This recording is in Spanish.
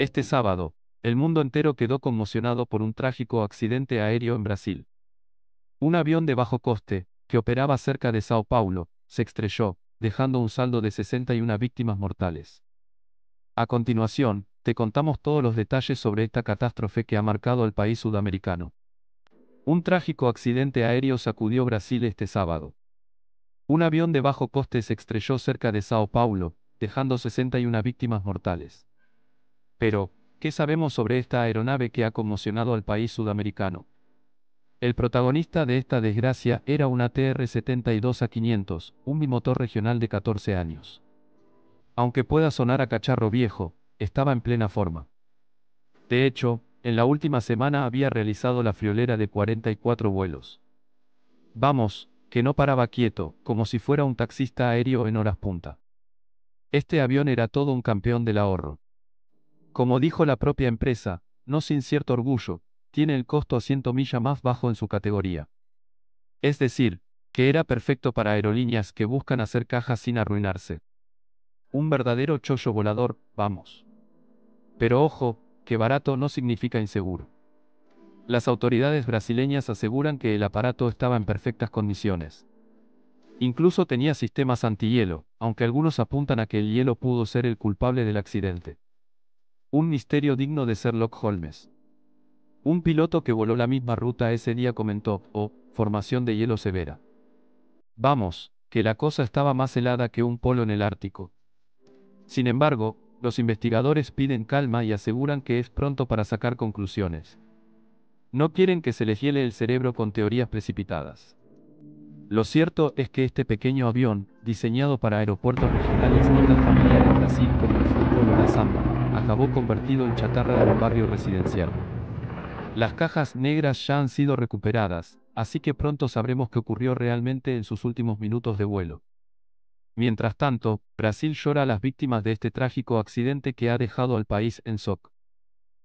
Este sábado, el mundo entero quedó conmocionado por un trágico accidente aéreo en Brasil. Un avión de bajo coste, que operaba cerca de Sao Paulo, se estrelló, dejando un saldo de 61 víctimas mortales. A continuación, te contamos todos los detalles sobre esta catástrofe que ha marcado al país sudamericano. Un trágico accidente aéreo sacudió Brasil este sábado. Un avión de bajo coste se estrelló cerca de Sao Paulo, dejando 61 víctimas mortales. Pero, ¿qué sabemos sobre esta aeronave que ha conmocionado al país sudamericano? El protagonista de esta desgracia era una TR-72 a 500, un bimotor regional de 14 años. Aunque pueda sonar a cacharro viejo, estaba en plena forma. De hecho, en la última semana había realizado la friolera de 44 vuelos. Vamos, que no paraba quieto, como si fuera un taxista aéreo en horas punta. Este avión era todo un campeón del ahorro. Como dijo la propia empresa, no sin cierto orgullo, tiene el costo a 100 millas más bajo en su categoría. Es decir, que era perfecto para aerolíneas que buscan hacer cajas sin arruinarse. Un verdadero chollo volador, vamos. Pero ojo, que barato no significa inseguro. Las autoridades brasileñas aseguran que el aparato estaba en perfectas condiciones. Incluso tenía sistemas antihielo, aunque algunos apuntan a que el hielo pudo ser el culpable del accidente. Un misterio digno de Sherlock Holmes. Un piloto que voló la misma ruta ese día comentó, oh, formación de hielo severa. Vamos, que la cosa estaba más helada que un polo en el Ártico. Sin embargo, los investigadores piden calma y aseguran que es pronto para sacar conclusiones. No quieren que se les hiele el cerebro con teorías precipitadas. Lo cierto es que este pequeño avión, diseñado para aeropuertos regionales es tan familiar en Brasil como el fútbol de la samba, acabó convertido en chatarra de un barrio residencial. Las cajas negras ya han sido recuperadas, así que pronto sabremos qué ocurrió realmente en sus últimos minutos de vuelo. Mientras tanto, Brasil llora a las víctimas de este trágico accidente que ha dejado al país en shock.